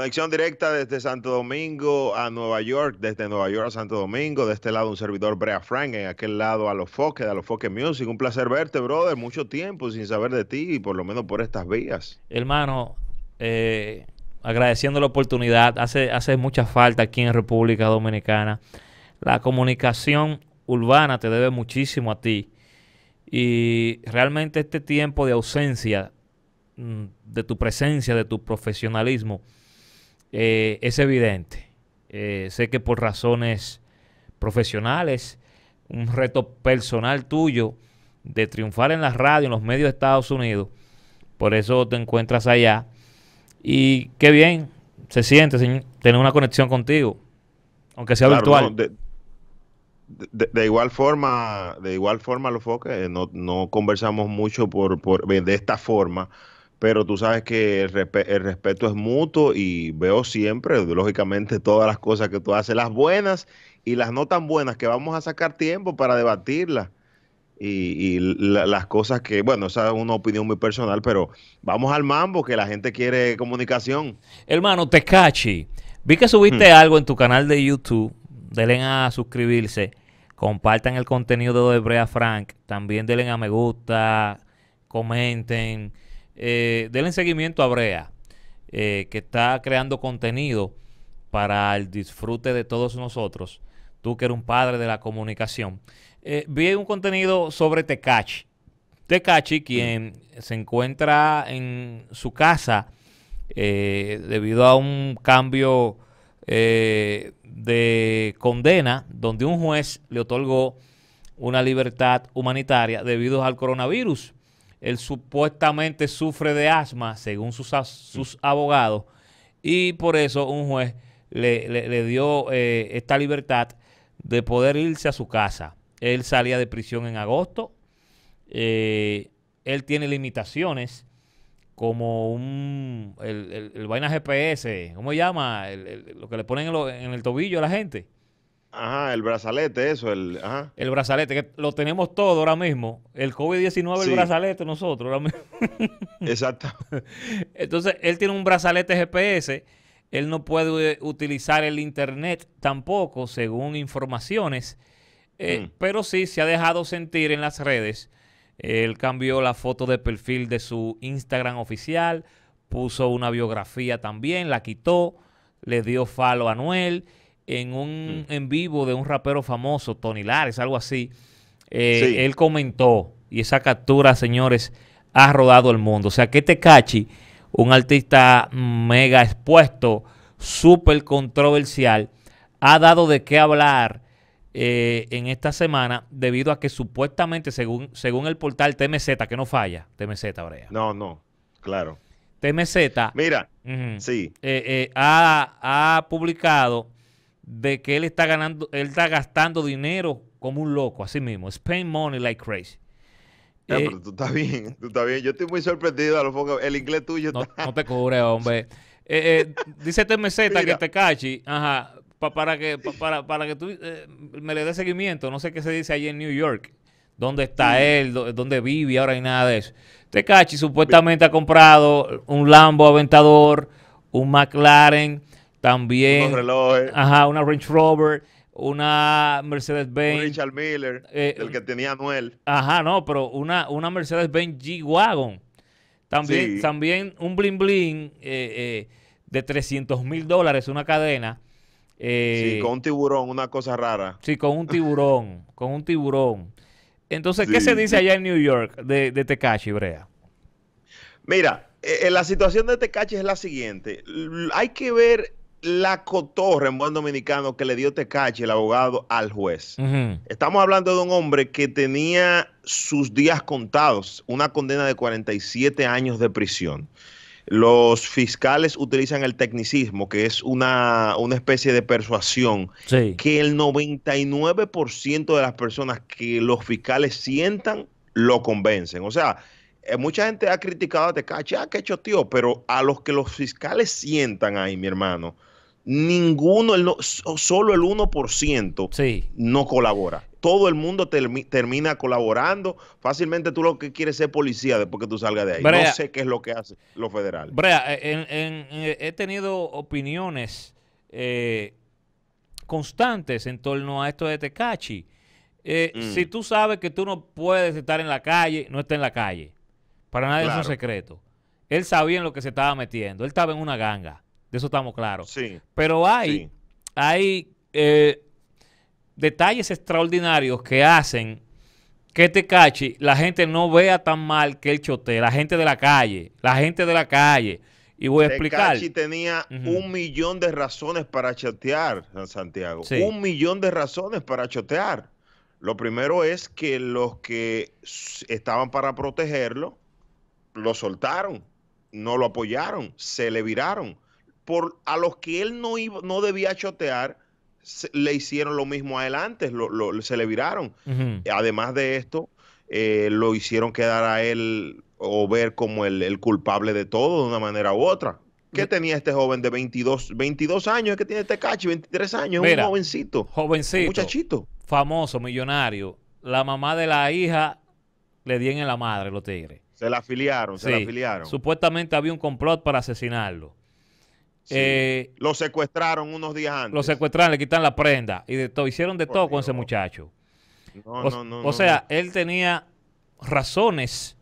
Conexión directa desde Santo Domingo a Nueva York, desde Nueva York a Santo Domingo, de este lado un servidor Brea Frank, en aquel lado a los Foques, a los Foques Music. Un placer verte, brother, mucho tiempo sin saber de ti, y por lo menos por estas vías. Hermano, eh, agradeciendo la oportunidad, hace mucha falta aquí en República Dominicana. La comunicación urbana te debe muchísimo a ti. Y realmente este tiempo de ausencia, mm, de tu presencia, de tu profesionalismo, eh, es evidente. Eh, sé que por razones profesionales, un reto personal tuyo de triunfar en la radio, en los medios de Estados Unidos, por eso te encuentras allá. Y qué bien se siente tener una conexión contigo, aunque sea virtual. de, igual forma, de igual forma, lo foque, eh, no, conversamos mucho por, de esta forma pero tú sabes que el, respeto es mutuo y veo siempre, lógicamente, todas las cosas que tú haces, las buenas y las no tan buenas, que vamos a sacar tiempo para debatirlas. Y, las cosas que, bueno, esa es una opinión muy personal, pero vamos al mambo, que la gente quiere comunicación. Hermano, te cachi. vi que subiste hmm. algo en tu canal de YouTube, denle a suscribirse, compartan el contenido de Brea Frank, también denle a me gusta, comenten eh, denle seguimiento a Brea, eh, que está creando contenido para el disfrute de todos nosotros. Tú que eres un padre de la comunicación. Eh, vi un contenido sobre Tecachi. Tecachi, quien se encuentra en su casa eh, debido a un cambio de condena, donde un juez le otorgó una libertad humanitaria debido al coronavirus. Él supuestamente sufre de asma, según mm. sus, abogados, y por eso un juez le, dio eh, esta libertad de poder irse a su casa. Él salía de prisión en agosto. Eh, él tiene limitaciones como un el, vaina GPS, ¿cómo se llama? lo que le ponen en, en el tobillo a la gente. Ajá, el brazalete, eso, el... Ajá. El brazalete, que lo tenemos todo ahora mismo. El COVID-19, el brazalete nosotros ahora mismo. Exacto. Entonces, él tiene un brazalete GPS, él no puede utilizar el Internet tampoco, según informaciones, eh, mm. pero sí se ha dejado sentir en las redes. Él cambió la foto de perfil de su Instagram oficial, puso una biografía también, la quitó, le dio falo a Noel en un mm. en vivo de un rapero famoso, Tony Lares, algo así. Eh, él comentó, y esa captura, señores, ha rodado el mundo. O sea que Tecachi, este un artista mega expuesto, súper controversial, ha dado de qué hablar eh, en esta semana debido a que supuestamente, según, el portal TMZ, que no falla, TMZ, Brea. No, no, claro. TMZ. Mira, sí. Eh, ha, ha publicado de que él está ganando, él está gastando dinero como un loco, así mismo. Spend money like crazy. Ah, eh, pero tú estás bien, tú estás bien. Yo estoy muy sorprendido a lo poco. El inglés tuyo no, te cubre, hombre. Eh, eh, dice TMZ este que te cachi, para que para, que tú eh, me le des seguimiento. No sé qué se dice allí en New York. ¿Dónde está mm. él? ¿Dónde vive? Ahora hay nada de eso. Tecachi supuestamente ha comprado un Lambo Aventador, un McLaren también. relojes. Ajá, una Range Rover, una Mercedes-Benz. Richard Miller, eh, el que tenía Noel. Ajá, no, pero una, una Mercedes-Benz G-Wagon. También, también un bling bling eh, eh, de 300 mil dólares, una cadena. sí, con un tiburón, una cosa rara. Sí, con un tiburón, con un tiburón. Entonces, ¿qué se dice allá en New York de, de Tekashi, Brea? Mira, la situación de Tecachi es la siguiente. Hay que ver la cotorra en buen dominicano que le dio Tecache, este el abogado, al juez. Estamos hablando de un hombre que tenía sus días contados, una condena de 47 años de prisión. Los fiscales utilizan el tecnicismo, que es una, especie de persuasión, que el 99% de las personas que los fiscales sientan lo convencen. O sea, eh, mucha gente ha criticado a Tecachi, este ah, qué tío, pero a los que los fiscales sientan ahí, mi hermano, ninguno, solo el 1% no colabora. Todo el mundo termina colaborando. Fácilmente tú lo que quieres es ser policía después que tú salgas de ahí. no sé qué es lo que hace lo federal Brea, eh, eh, he tenido opiniones eh, constantes en torno a esto de Tecachi. Mm. Si tú sabes que tú no puedes estar en la calle, no está en la calle. Para nadie es un secreto. Él sabía en lo que se estaba metiendo. Él estaba en una ganga. De eso estamos claros. Pero hay, hay eh, detalles extraordinarios que hacen que este cachi la gente no vea tan mal que el chote, la gente de la calle, la gente de la calle. Y voy a explicar. Tecachi tenía un millón de razones para chotear, Santiago. Un millón de razones para chotear. Lo primero es que los que estaban para protegerlo lo soltaron, no lo apoyaron, se le viraron a los que él no, no debía chotear, le hicieron lo mismo a él antes, se le viraron. Además de esto, eh, lo hicieron quedar a él o ver como el, culpable de todo de una manera u otra. ¿Qué tenía este joven de 22, 22 años? que tiene este cachi? 23 años, es un jovencito. Jovencito. muchachito. Famoso, millonario. La mamá de la hija le dieron en la madre los tigres. Se la afiliaron, se la afiliaron. Supuestamente había un complot para asesinarlo. Eh, lo secuestraron unos días antes. Lo secuestraron, le quitan la prenda y de todo. Hicieron de todo con ese muchacho. o, sea, él tenía razones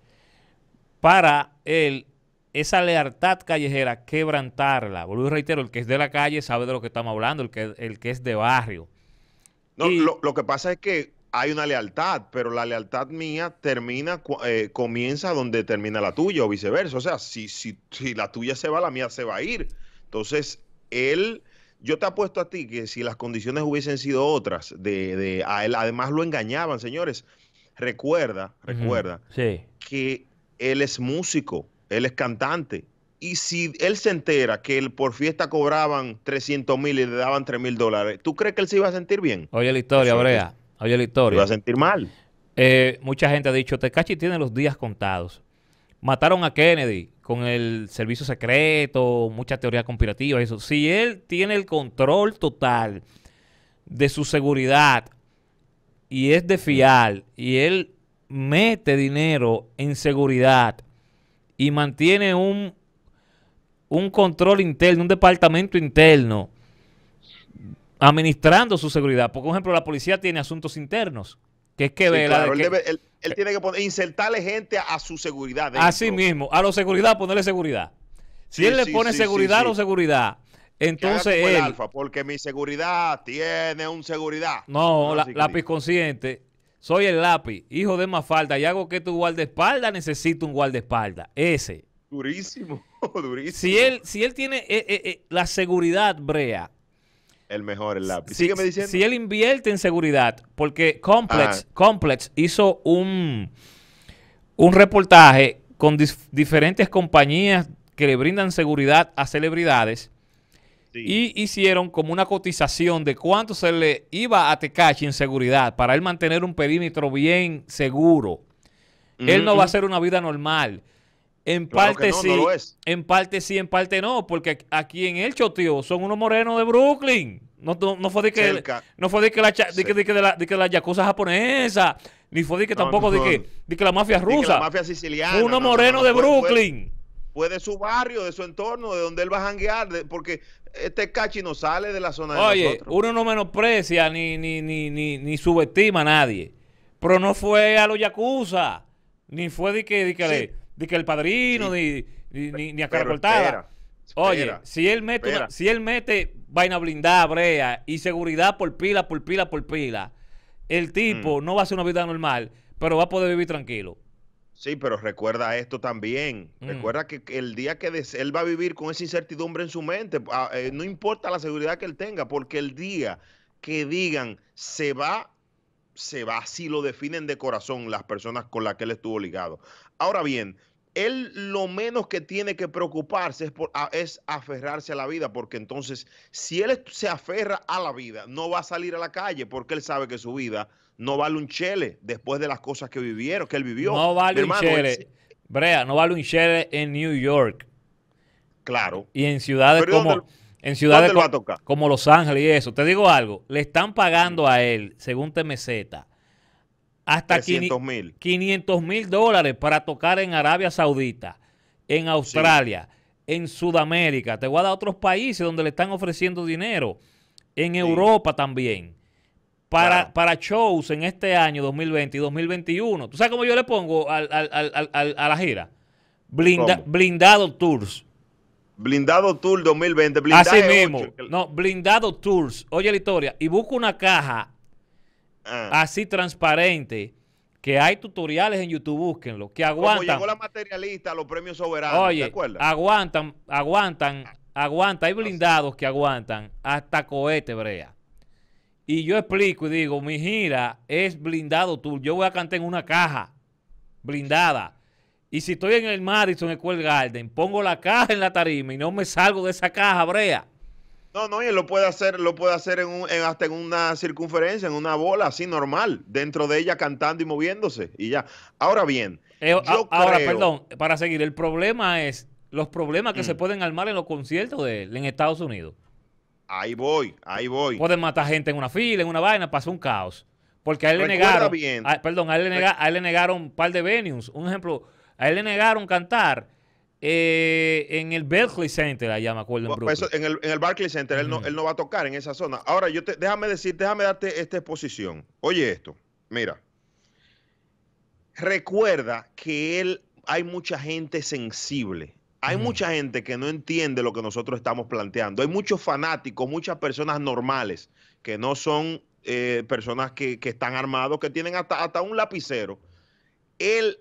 para él esa lealtad callejera quebrantarla. Vuelvo y reitero, el que es de la calle sabe de lo que estamos hablando, el que, el que es de barrio. No, lo, que pasa es que hay una lealtad, pero la lealtad mía termina, eh, comienza donde termina la tuya o viceversa. O sea, si, si la tuya se va, la mía se va a ir. Entonces, él, yo te apuesto a ti que si las condiciones hubiesen sido otras, de, a él además lo engañaban, señores. Recuerda, recuerda que él es músico, él es cantante. Y si él se entera que él por fiesta cobraban 300 mil y le daban 3 mil dólares, ¿tú crees que él se iba a sentir bien? Oye la historia, Brea. Oye la historia. Se iba a sentir mal. Eh, mucha gente ha dicho, Tecachi tiene los días contados. Mataron a Kennedy, con el servicio secreto, mucha teoría conspirativa, eso. Si él tiene el control total de su seguridad y es de fiar y él mete dinero en seguridad y mantiene un, un control interno, un departamento interno administrando su seguridad. Porque, por ejemplo, la policía tiene asuntos internos, que es que vela él eh, tiene que poner, insertarle gente a, su seguridad. Así mismo, a la seguridad, ponerle seguridad. Si él le pone seguridad a o seguridad, entonces él... El porque mi seguridad tiene un seguridad. No, la, lápiz consciente. Soy el lápiz, hijo de Mafalda, y hago que tu espalda necesite un espalda Ese. Durísimo, durísimo. Si él, si él tiene eh, eh, la seguridad brea, el mejor, el lápiz. Si, me diciendo. Si él invierte en seguridad, porque Complex, ah. Complex hizo un, un reportaje con diferentes compañías que le brindan seguridad a celebridades y hicieron como una cotización de cuánto se le iba a Tecachi en seguridad para él mantener un perímetro bien seguro. Él no va a hacer una vida normal. En parte sí, en parte sí, en parte no, porque aquí en el Choteo son unos morenos de Brooklyn. No, fue de que no la de yakuza japonesa, ni fue de que tampoco de que de la mafia rusa. De morenos uno moreno de Brooklyn. Fue, de su barrio, de su entorno, de donde él va a janguear, porque este cachi no sale de la zona de Oye, uno no menosprecia ni ni subestima a nadie. Pero no fue a los yakuza, ni fue de que le, de que el padrino, ni, ni, a cara cortada. Oye, si él mete, si él mete vaina blindada, brea y seguridad por pila, por pila, por pila, el tipo mm. no va a hacer una vida normal, pero va a poder vivir tranquilo. Sí, pero recuerda esto también. Mm. Recuerda que el día que él va a vivir con esa incertidumbre en su mente, ah, eh, no importa la seguridad que él tenga, porque el día que digan se va se va, si lo definen de corazón las personas con las que él estuvo ligado. Ahora bien, él lo menos que tiene que preocuparse es, es, aferrarse a la vida, porque entonces si él se aferra a la vida, no va a salir a la calle porque él sabe que su vida no vale un chele después de las cosas que vivieron, que él vivió. No vale un chele. Brea, no vale un chele en New York. Claro. Y en ciudades como en ciudades como, Los Ángeles y eso. Te digo algo, le están pagando a él, según TMZ, hasta 500 mil dólares para tocar en Arabia Saudita, en Australia, en Sudamérica. Te voy a dar otros países donde le están ofreciendo dinero, en Europa también. Para, para shows en este año 2020 y 2021. ¿Tú sabes cómo yo le pongo a la gira? blindado Tours. Blindado Tour 2020. Blindaje Así mismo. No, Blindado Tours. Oye la historia. Y busca una caja ah. así transparente. Que hay tutoriales en YouTube, búsquenlo. Que aguantan. Como llegó la materialista los premios soberanos. Oye, aguantan, aguantan, aguantan. Hay blindados que aguantan hasta cohete, Brea. Y yo explico y digo: mi gira es blindado tour. Yo voy a cantar en una caja blindada y si estoy en el Madison Square Garden, pongo la caja en la tarima y no me salgo de esa caja, brea. No, no, y él lo puede hacer, lo puede hacer en, hasta en una circunferencia, en una bola así normal, dentro de ella cantando y moviéndose y ya. Ahora bien, eh, yo ahora, perdón, para seguir, el problema es los problemas que se mm. pueden armar en los conciertos de él en Estados Unidos. Ahí voy, ahí voy. Pueden matar gente en una fila, en una vaina, pasa un caos. Porque a él le negaron. perdón, le, a él le negaron un par de venues. Un ejemplo, a él le negaron cantar eh, en el Berkeley Center, allá me acuerdo. En, pues el, en Center, él, no, va a tocar en esa zona. Ahora, yo te, déjame decir, déjame darte esta exposición. Oye esto, mira. Recuerda que él, hay mucha gente sensible. Hay mucha gente que no entiende lo que nosotros estamos planteando. Hay muchos fanáticos, muchas personas normales que no son eh, personas que, están armados, que tienen hasta, hasta un lapicero. Él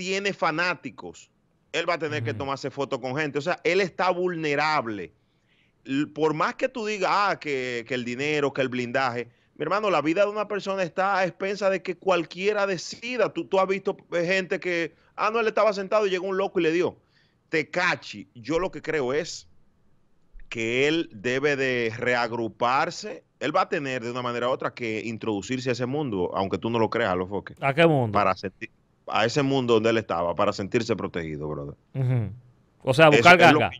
tiene fanáticos, él va a tener que tomarse fotos con gente. O sea, él está vulnerable. Por más que tú digas, ah, que, el dinero, que el blindaje, mi hermano, la vida de una persona está a expensa de que cualquiera decida. Tú, has visto eh, gente que, ah, no, él estaba sentado y llegó un loco y le dio. Te cachi. yo lo que creo es que él debe de reagruparse. Él va a tener de una manera u otra que introducirse a ese mundo, aunque tú no lo creas, lo foque. ¿A qué mundo? Para sentir a ese mundo donde él estaba para sentirse protegido, brother. O sea, buscar ganga.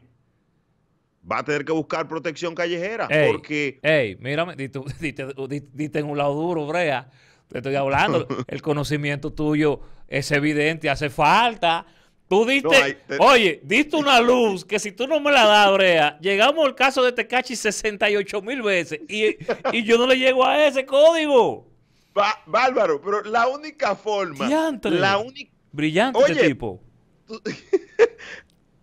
Va a tener que buscar protección callejera porque... Ey, mírame, diste, en un lado duro, Brea. Te estoy hablando. el conocimiento tuyo es evidente, hace falta. Tú diste, oye, diste una luz que si tú no me la das, Brea, llegamos al caso de Tecachi este 68 mil veces y, y yo no le llego a ese código bárbaro, pero la única forma. La Brillante este tipo.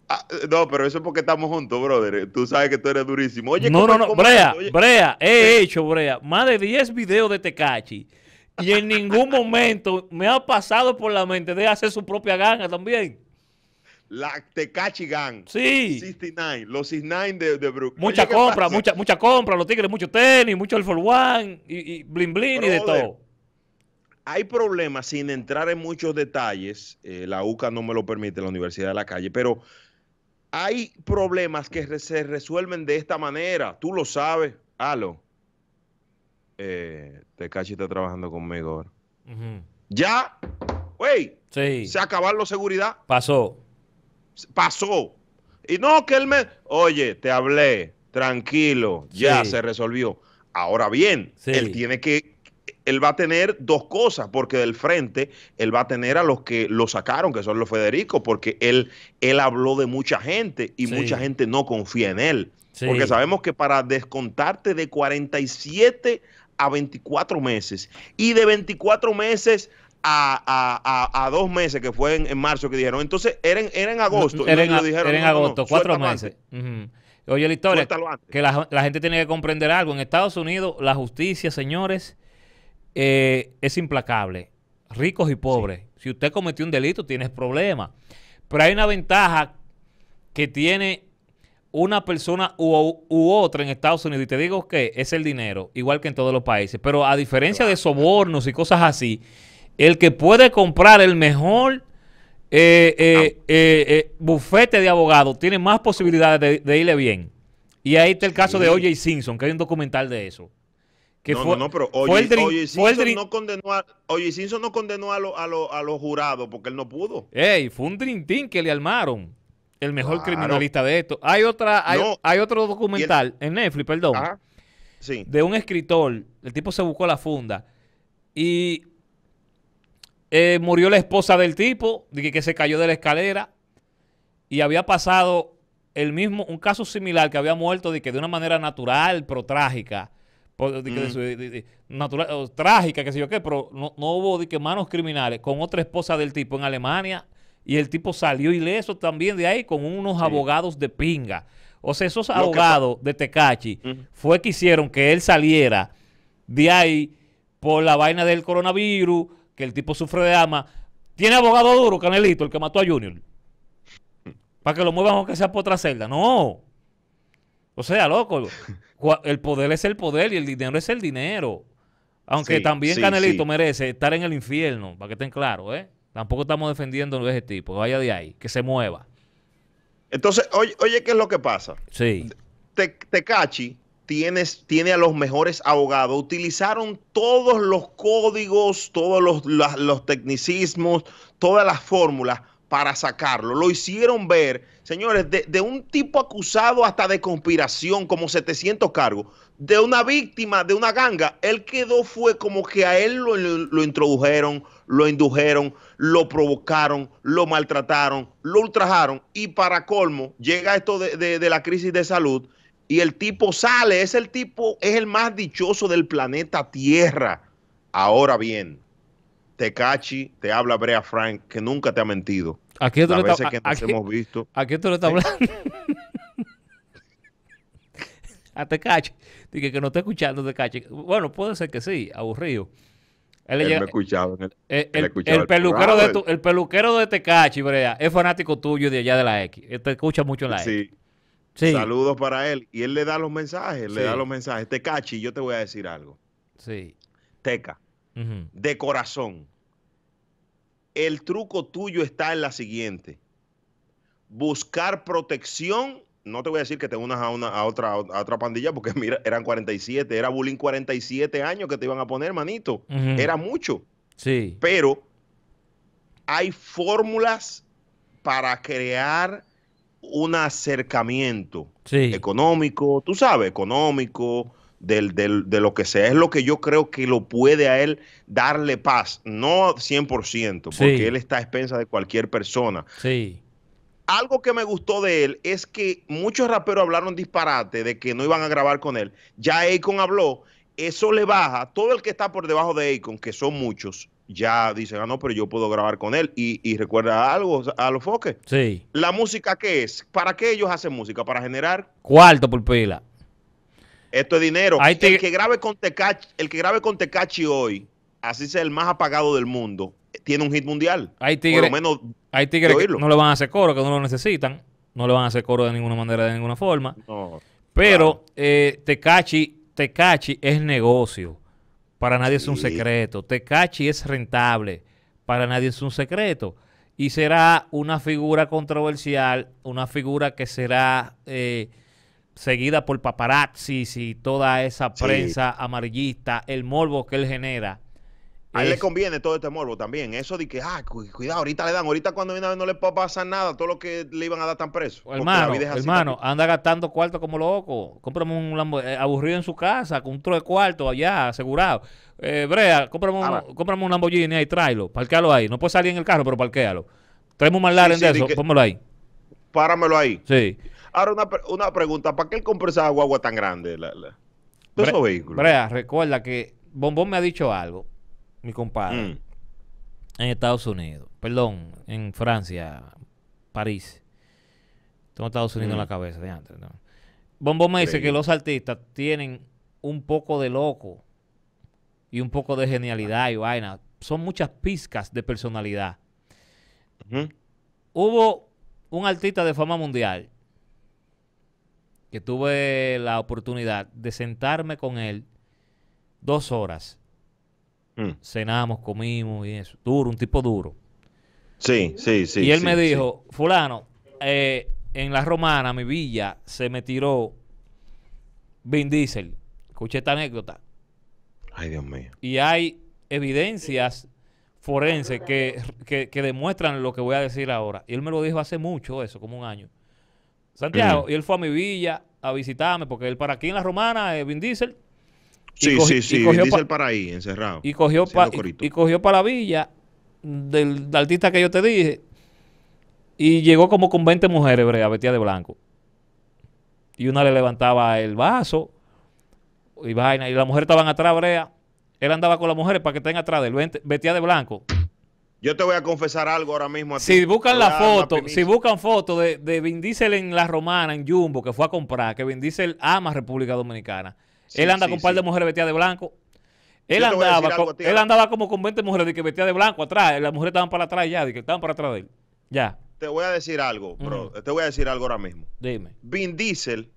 Ah, no, pero eso es porque estamos juntos, brother. Tú sabes que tú eres durísimo. Oye, no, no, Brea, Brea, he hecho, Brea, más de 10 videos de Tecachi. Y en ningún momento me ha pasado por la mente de hacer su propia gana también. La Tecachi Gun Sí. 69. Los 69 de, de Brooklyn. Mucha compra, mucha, mucha compra. Los Tigres, mucho tenis, mucho el for One, y, y blin blin y de todo. Hay problemas sin entrar en muchos detalles. Eh, la UCA no me lo permite, la Universidad de la Calle, pero hay problemas que se resuelven de esta manera. Tú lo sabes, Alo. Eh, está trabajando conmigo ahora. Ya, Wey. sí. se acabaron la seguridad. Pasó pasó. Y no, que él me... Oye, te hablé, tranquilo, ya se resolvió. Ahora bien, él tiene que él va a tener dos cosas, porque del frente él va a tener a los que lo sacaron, que son los Federico, porque él, él habló de mucha gente y mucha gente no confía en él. Porque sabemos que para descontarte de 47 a 24 meses y de 24 meses a, dos meses que fue en, marzo que dijeron. Entonces era en, agosto. era, en, agosto, cuatro meses. Oye, la historia, que la, gente tiene que comprender algo. En Estados Unidos, la justicia, señores, eh, es implacable. Ricos y pobres. Si usted cometió un delito, tienes problemas. Pero hay una ventaja que tiene una persona u, otra en Estados Unidos, y te digo que es el dinero, igual que en todos los países, pero a diferencia de sobornos y cosas así, el que puede comprar el mejor eh, eh, eh, bufete de abogado tiene más posibilidades de, irle bien. Y ahí está el caso de O.J. Simpson, que hay un documental de eso. Que no, no, pero O.J. Simpson, no condenó a, Simpson no condenó a, los jurados porque él no pudo. Ey, fue un trintín que le armaron. El mejor criminalista de esto. Hay otra, hay, otro documental en Netflix, perdón. Sí. De un escritor. El tipo se buscó la funda. Y eh, murió la esposa del tipo, de que se cayó de la escalera. Y había pasado el mismo, un caso similar que había muerto de que de una manera natural, pero trágica. natural, trágica, que sé yo qué, pero no, hubo de que manos criminales con otra esposa del tipo en Alemania. Y el tipo salió ileso también de ahí con unos abogados de pinga. O sea, esos abogados de Tecachi fue que hicieron que él saliera de ahí por la vaina del coronavirus, que el tipo sufre de ama. Tiene abogado duro, Canelito, el que mató a Junior. Para que lo muevan aunque sea por otra celda. No. O sea, loco, el poder es el poder y el dinero es el dinero. Aunque también Canelito merece estar en el infierno, para que estén claros, ¿eh? Tampoco estamos defendiendo a ese tipo, vaya de ahí, que se mueva. Entonces, oye, oye, ¿qué es lo que pasa? Sí. Te, cachi tiene a los mejores abogados. Utilizaron todos los códigos, todos los, tecnicismos, todas las fórmulas para sacarlo. Lo hicieron ver, señores, de, un tipo acusado hasta de conspiración, como 700 cargos, de una víctima, de una ganga. Él quedó, fue como que a él lo, introdujeron, lo indujeron, lo provocaron, lo maltrataron, lo ultrajaron. Y para colmo, llega esto de la crisis de salud y el tipo sale, es el tipo, es el más dichoso del planeta Tierra. Ahora bien, Tecachi, te habla Brea Frank, que nunca te ha mentido. Aquí tú que nos hemos visto. Aquí tú le estás hablando. a Tecachi. Dije que no está escuchando Tecachi. Bueno, puede ser que sí, aburrido. Él, me eh, escuchaba. el, peluquero de Tecachi, Brea, es fanático tuyo de allá de la X. Te escucha mucho en la X. Sí. Saludos para él. Y él le da los mensajes, le da los mensajes. Tecachi, yo te voy a decir algo. Sí. Teca, de corazón. El truco tuyo está en la siguiente. Buscar protección. No te voy a decir que te unas a, una, a, otra, a otra pandilla porque mira, eran 47. Era bullying 47 años que te iban a poner, manito. Era mucho. Sí. Pero hay fórmulas para crear un acercamiento económico, tú sabes, económico, del, de lo que sea. Es lo que yo creo que lo puede a él darle paz. No 100%, porque él está a expensa de cualquier persona. Sí. Algo que me gustó de él es que muchos raperos hablaron disparate de que no iban a grabar con él. Ya Akon habló, eso le baja. Todo el que está por debajo de Akon, que son muchos, ya dicen, ah, no, pero yo puedo grabar con él. Y, y recuerda algo a los foques. Sí. ¿La música qué es? ¿Para qué ellos hacen música? ¿Para generar? Cuarto por pila. Esto es dinero. El que grabe con Tecachi, el que grabe con Tecachi hoy, así sea el más apagado del mundo, eh, tiene un hit mundial. Hay tigres. Por lo menos. Hay no le van a hacer coro, que no lo necesitan. No le van a hacer coro de ninguna manera, de ninguna forma. pero eh, Tecachi, Tecachi es negocio. Para nadie es un secreto. Tecachi es rentable. Para nadie es un secreto. Y será una figura controversial, una figura que será eh, seguida por paparazzi y toda esa prensa amarillista, el morbo que él genera. A él le conviene todo este morbo también. Eso de que, ah, cuidado, ahorita le dan, ahorita cuando viene a ver no le puede pasar nada, todo lo que le iban a dar tan preso. Oh, hermano, hermano, anda gastando cuartos como loco. Cómprame un eh, aburrido en su casa, con un de cuarto allá, asegurado. Eh, Brea, cómprame un, ah, un Lamborghini ahí, tráelo, parquealo ahí. No puede salir en el carro, pero parquealo. Traemos un McLaren eso, ahí. Páramelo ahí. Sí. Ahora una, pregunta, ¿para qué él compró esa guagua tan grande? La, la... vehículos Brea, recuerda que Bombón me ha dicho algo mi compadre, mm. en Estados Unidos, perdón, en Francia, París. Tengo Estados Unidos en la mm. cabeza de antes. Bombo me dice que los artistas tienen un poco de loco y un poco de genialidad y vaina. Son muchas pizcas de personalidad. Hubo un artista de fama mundial que tuve la oportunidad de sentarme con él dos horas Mm. Cenamos, comimos y eso. Duro, un tipo duro. Sí, sí, sí. Y él me dijo, fulano, eh, en la romana, mi villa, se me tiró Vin Diesel. Escuché esta anécdota. Ay, Dios mío. Y hay evidencias forenses que, demuestran lo que voy a decir ahora. Y él me lo dijo hace mucho, eso, como un año. Santiago, mm. y él fue a mi villa a visitarme, porque él para aquí en la romana, eh, Vin Diesel, Sí, sí, sí, cogió para ahí, encerrado. Y cogió, y, para la villa del, artista que yo te dije y llegó como con 20 mujeres Brea, vestía de blanco. Y una le levantaba el vaso y vaina, y las mujeres estaban atrás, brea. Él andaba con las mujeres para que estén atrás de él, vestida de blanco. Yo te voy a confesar algo ahora mismo. Si buscan la foto, si buscan foto de, de Vin en La Romana, en Jumbo, que fue a comprar, que Vin Diesel ama República Dominicana él anda con un par de mujeres vestidas de blanco. Él andaba, él andaba como con 20 mujeres de que vestía de blanco atrás. Las mujeres estaban para atrás ya, de que estaban para atrás de él. Ya. Te voy a decir algo, bro. Te voy a decir algo ahora mismo. Dime. Vin Diesel,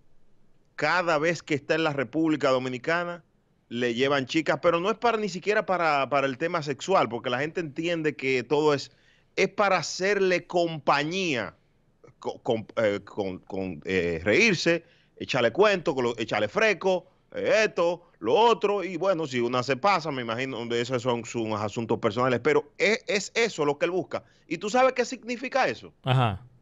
cada vez que está en la República Dominicana, le llevan chicas, pero no es para ni siquiera para, el tema sexual, porque la gente entiende que todo es. Es para hacerle compañía, eh, con, eh, reírse, echarle cuento, echarle freco esto, lo otro, y bueno, si una se pasa, me imagino, esos son sus asuntos personales, pero es, eso lo que él busca. ¿Y tú sabes qué significa eso?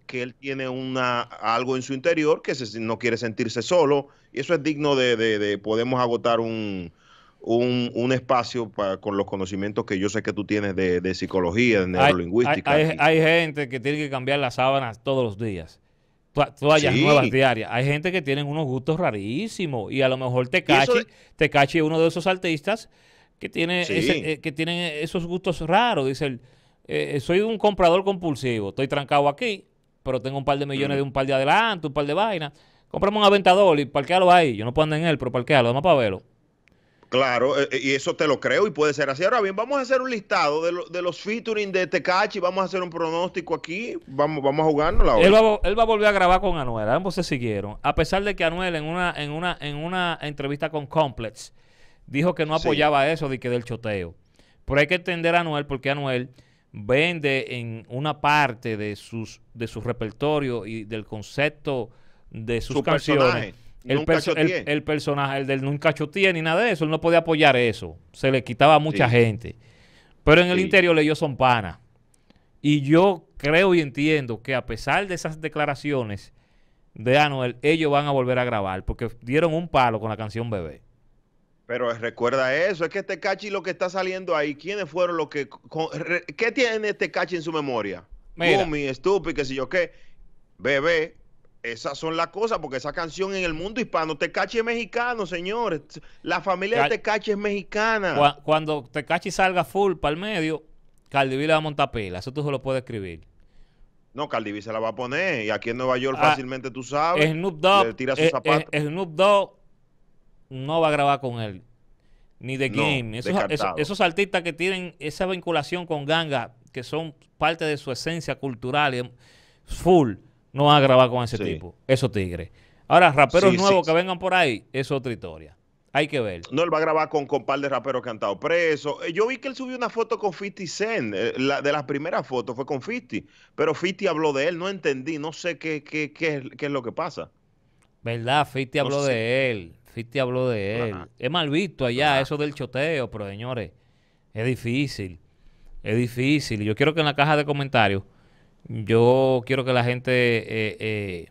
Que él tiene una, algo en su interior que no quiere sentirse solo, y eso es digno de, de, podemos agotar un, un, espacio con los conocimientos que yo sé que tú tienes de, psicología, de neurolingüística. hay, gente que tiene que cambiar las sábanas todos los días toallas nuevas diarias. Hay gente que tiene unos gustos rarísimos y a lo mejor Tecachi, te es uno de esos artistas que tiene eh, que tienen esos gustos raros. Dice, eh, eh, soy un comprador compulsivo, estoy trancado aquí, pero tengo un par de millones mm. de un par de adelante, un par de vainas. Comprame un aventador y parquealo ahí. Yo no puedo andar en él, pero parquealo, vamos para verlo. Claro, eh, eh, y eso te lo creo y puede ser así. Ahora bien, vamos a hacer un listado de, de los featuring de Tecachi, vamos a hacer un pronóstico aquí, vamos, vamos a la ahora. Él va, él va a volver a grabar con Anuel, ambos se siguieron. A pesar de que Anuel en una, en una, en una entrevista con Complex dijo que no apoyaba eso de que del choteo. Pero hay que entender a Anuel porque Anuel vende en una parte de sus de su repertorio y del concepto de sus su canciones el, personaje, el del nunca chotía ni nada de eso, él no podía apoyar eso. Se le quitaba a mucha gente. Pero en el interior ellos son panas. Y yo creo y entiendo que a pesar de esas declaraciones de Anuel, ellos van a volver a grabar porque dieron un palo con la canción Bebé. Pero recuerda eso, es que este cachi lo que está saliendo ahí, ¿quiénes fueron los que... ¿Qué tiene este cachi en su memoria? Mira. estúpido, que si yo qué. Bebé, esas son las cosas, porque esa canción en el mundo hispano, Tecachi es mexicano, señores. La familia de Tecachi es mexicana. cuando Tecachi salga full para el medio, Caldiví le va a montar Eso tú se lo puedes escribir. No, Caldiví se la va a poner. Y aquí en Nueva York ah, fácilmente tú sabes. Eh, Snoop Dogg. Eh, eh, Snoop Dogg no va a grabar con él. Ni The Game. esos, esos artistas que tienen esa vinculación con ganga, que son parte de su esencia cultural, full no va a grabar con ese tipo, Eso Tigre. Ahora, raperos nuevos que vengan por ahí, es otra historia. Hay que ver. No, él va a grabar con, un par de raperos que han estado presos. Eh, yo vi que él subió una foto con Fisti Zen, eh, La, de las primeras fotos fue con Fisti, Pero 50 habló de él. No entendí. No sé qué, qué, es lo que pasa. ¿Verdad? 50 habló de él. 50 habló de él. Es mal visto allá eso del choteo. Pero señores, es difícil. Es difícil. Yo quiero que en la caja de comentarios yo quiero que la gente eh, eh,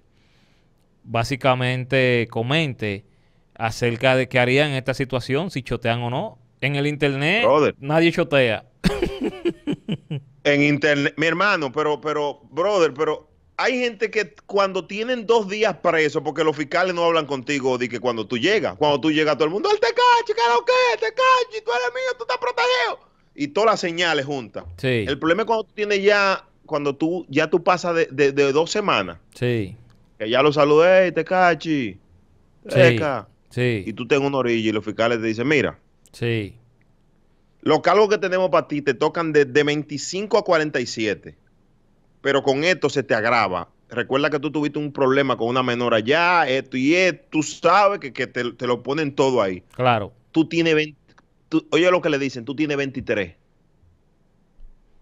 básicamente comente acerca de qué harían en esta situación, si chotean o no. En el internet nadie chotea. en internet, mi hermano, pero, pero, brother, pero hay gente que cuando tienen dos días eso porque los fiscales no hablan contigo, de que cuando tú llegas, cuando tú llegas todo el mundo, él te cache, lo que te y tú eres mío, tú estás protegido. Y todas las señales juntas. Sí. El problema es cuando tú tienes ya cuando tú ya tú pasas de, de, dos semanas. Sí. Que ya lo saludé, te cachi. Sí. Y tú tengas un orilla y los fiscales te dicen, mira. Sí. Los cargos que tenemos para ti te tocan de 25 a 47. Pero con esto se te agrava. Recuerda que tú tuviste un problema con una menor allá, esto y esto. Tú sabes que, te, lo ponen todo ahí. Claro. Tú tienes 20, oye lo que le dicen, tú tienes 23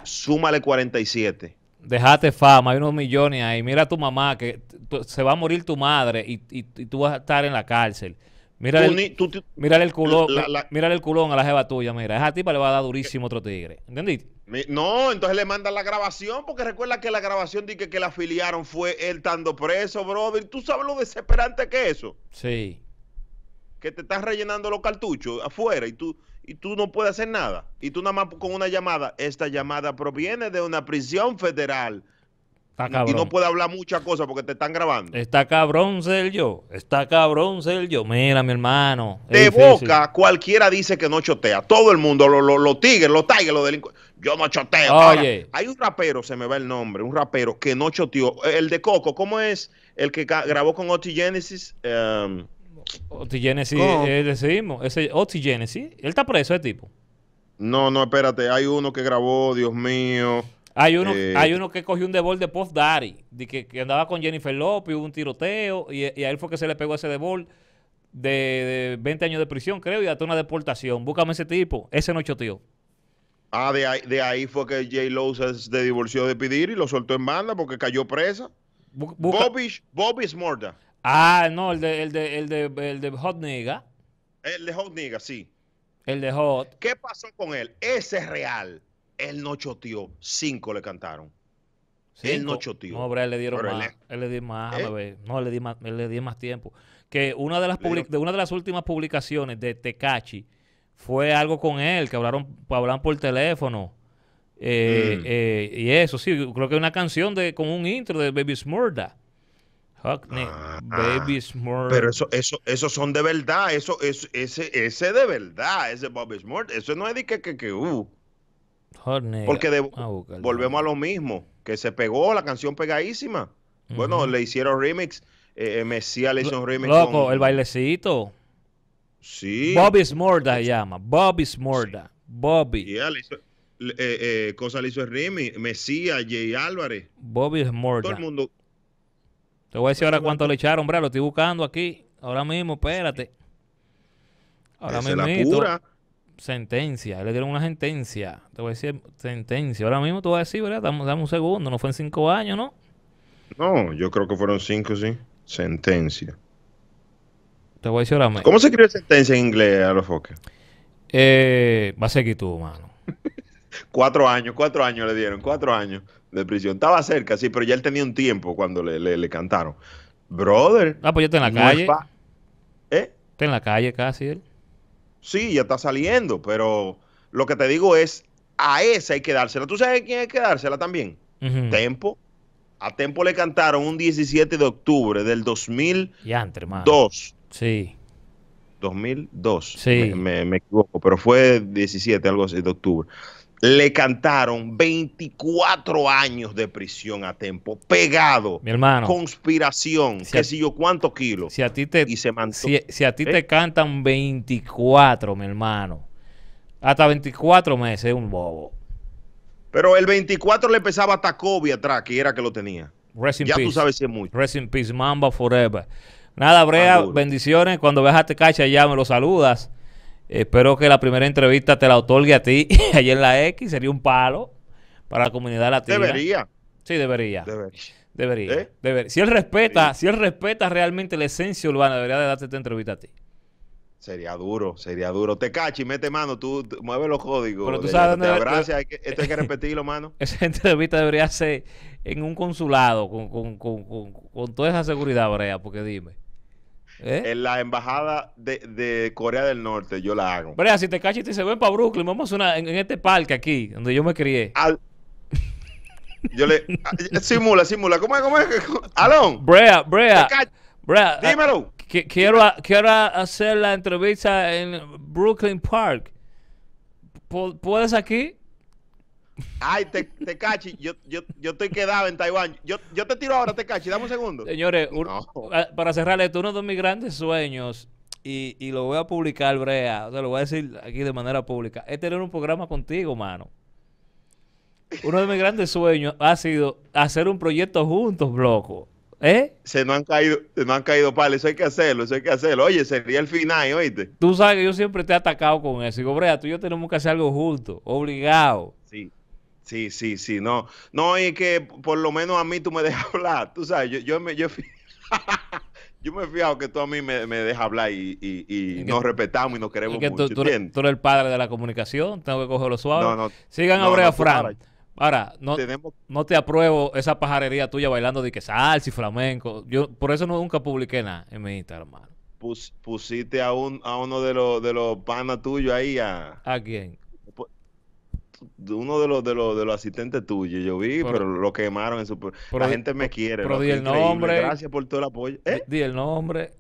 súmale 47. Dejate fama, hay unos millones ahí. Mira a tu mamá, que se va a morir tu madre y, tú vas a estar en la cárcel. Mira el, el culón, el culón a la jeva tuya, mira. Esa tipa le va a dar durísimo otro tigre. ¿Entendiste? no, entonces le mandan la grabación, porque recuerda que la grabación Dice que, la afiliaron fue él estando preso, brother. ¿Tú sabes lo desesperante que es eso? Sí que te estás rellenando los cartuchos afuera y tú, y tú no puedes hacer nada. Y tú nada más con una llamada. Esta llamada proviene de una prisión federal. Está cabrón. Y no puede hablar muchas cosas porque te están grabando. Está cabrón, Sergio. Está cabrón, Sergio. Mira, mi hermano. De boca, cualquiera dice que no chotea. Todo el mundo, los lo, lo tigres, los tigres, los delincuentes. Yo no choteo. Oye. hay un rapero, se me va el nombre, un rapero que no choteó. El de Coco, ¿cómo es? El que grabó con Oti Genesis. Em, Genesis eh, decimos ese mismo. Ese Él está preso, ese tipo. No, no, espérate. Hay uno que grabó, Dios mío. Hay uno, eh, hay uno que cogió un debol de Puff Daddy, que, andaba con Jennifer Lopez hubo un tiroteo, y, y, a él fue que se le pegó ese debol de, 20 años de prisión, creo, y hasta una deportación. Búscame ese tipo, ese no tío. Ah, de ahí, de ahí fue que J. Lowe se divorció de pedir y lo soltó en banda porque cayó presa. Bobby, Bobby Smorda. Ah, no, el de, el de, el de, el de Hot Nigga. El de Hot Nigga, sí. El de Hot. ¿Qué pasó con él? Ese es real. El no choteó. Cinco le cantaron. El Él no choteó. No, pero él le dieron más. Él, le dio más, ¿Eh? No, le, di más, él le dio más tiempo. Que una de las, public... una de las últimas publicaciones de Tecachi fue algo con él, que hablaron, hablaron por teléfono. Eh, mm. eh, y eso, sí, creo que una canción de, con un intro de Baby Smurda. Ah. Baby Pero eso, eso, esos son de verdad, eso, eso, ese, ese de verdad, ese Bobby Smart, eso no es de que, que, que uh. Porque ah, volvemos a lo mismo, que se pegó la canción pegadísima. Bueno, le hicieron remix, eh, eh, Mesías le hizo un remix. Loco, el bailecito. Sí. Bobby Smorda se llama, Bobby Smorda, Bobby. cosa le hizo el remix, Mesías, Jay Álvarez. Bobby Smorda. Todo el mundo te voy a decir ahora cuánto le echaron, bro. Lo estoy buscando aquí. Ahora mismo, espérate. Ahora mismo. Sentencia. Le dieron una sentencia. Te voy a decir sentencia. Ahora mismo te voy a decir, ¿verdad? Dame, un segundo. No fue en cinco años, ¿no? No, yo creo que fueron cinco, sí. Sentencia. Te voy a decir ahora mismo. ¿Cómo se escribe sentencia en inglés, a los foques? Eh, va a seguir tú, mano. cuatro años, cuatro años le dieron, cuatro años de prisión. Estaba cerca, sí, pero ya él tenía un tiempo cuando le, cantaron. Brother. Ah, pues está en la calle. ¿Eh? Está en la calle casi él. Sí, ya está saliendo, pero lo que te digo es, a esa hay que dársela. ¿Tú sabes quién hay que dársela también? Tempo. A Tempo le cantaron un 17 de octubre del 2002. Sí. 2002. Sí. Me, me, me, equivoco, pero fue 17, algo así, de octubre le cantaron 24 años de prisión a Tempo, pegado, Mi hermano, conspiración, si qué yo cuántos kilos. Si a ti te, y se si, a ti ¿Eh? te cantan 24, mi hermano, hasta 24 meses, es un bobo. Pero el 24 le pesaba hasta Kobe atrás, que era que lo tenía. ya tú sabes si es mucho. Rest in peace, Mamba Forever. Nada, Brea, bendiciones. Cuando veas a Tecacha este ya me lo saludas. Espero que la primera entrevista te la otorgue a ti ayer en la X. Sería un palo para la comunidad latina. Debería. Sí, debería. Debería. Debería. ¿Eh? Si él respeta, si él respeta realmente la esencia urbana, debería de darte esta entrevista a ti. Sería duro, sería duro. Te cachi, mete mano, tú, mueves mueve los códigos. Pero tú sabes dónde. Gracias, que, esto hay que repetirlo, mano. Esa entrevista debería ser en un consulado con, con, con, con toda esa seguridad, Brea, porque dime. ¿Eh? En la embajada de, de, Corea del Norte, yo la hago. Brea, si te cachas y te se ven para Brooklyn, vamos a una, en, este parque aquí, donde yo me crié. Yo le. Ah, eh, simula, simula. ¿Cómo es? ¿Cómo es? Alon. Brea, Brea. Brea. Ah, Dímelo. quiero, ah, quiero hacer la entrevista en Brooklyn Park. ¿Puedes aquí? Ay, te, te cachi, yo, yo, yo, estoy quedado en Taiwán. Yo, yo te tiro ahora, te cachi, dame un segundo. Señores, para cerrar esto, uno de mis grandes sueños, y, lo voy a publicar, Brea, o lo voy a decir aquí de manera pública, es tener un programa contigo, mano. Uno de mis grandes sueños ha sido hacer un proyecto juntos, bloco ¿Eh? Se nos han caído, se han caído pales, eso hay que hacerlo, eso hay que hacerlo. Oye, sería el final, oíste. Tú sabes que yo siempre te he atacado con eso. Digo, Brea, tú y yo tenemos que hacer algo juntos, obligado. Sí, sí, sí, no. No, es que por lo menos a mí tú me dejas hablar, tú sabes, yo, yo me... Yo yo me he que tú a mí me, me dejas hablar y, nos respetamos y nos queremos que mucho. Tú, tú, eres, el padre de la comunicación, tengo que cogerlo suave. No, Sigan ahora, a Fran. Ahora, no, no te apruebo esa pajarería tuya bailando de que salsa y flamenco. Yo por eso no, nunca publiqué nada en mi Instagram, hermano. pusiste a, un, a uno de los de los panas tuyos ahí a... ¿A quién? uno de los de los de los asistentes tuyos, yo vi, pero, lo quemaron en su la gente me quiere. Gracias por todo el apoyo. ¿Eh? Di el nombre.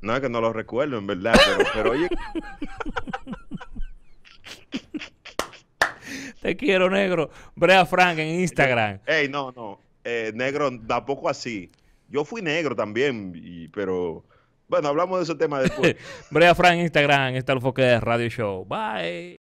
No, es que no lo recuerdo, en verdad, pero, oye. Te quiero, negro. Brea Frank en Instagram. hey no, no. Eh, negro, tampoco así. Yo fui negro también, pero. Bueno, hablamos de ese tema después. Brea Frank en Instagram. Está el foque de Radio Show. Bye.